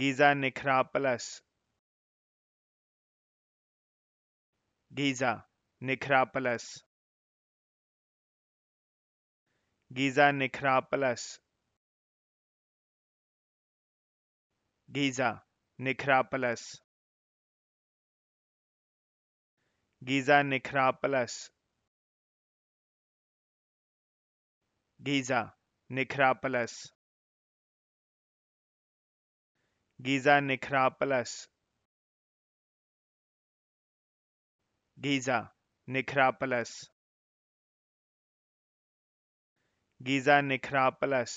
Giza निखरापलस गीजा निखरापलस गीजा निखरापलस गीजा निखरापलस गीजा निखरापलस गीजा निखरापलस गीजा निखरा प्लस गीजा निखरा प्लस गीजा निखरा प्लस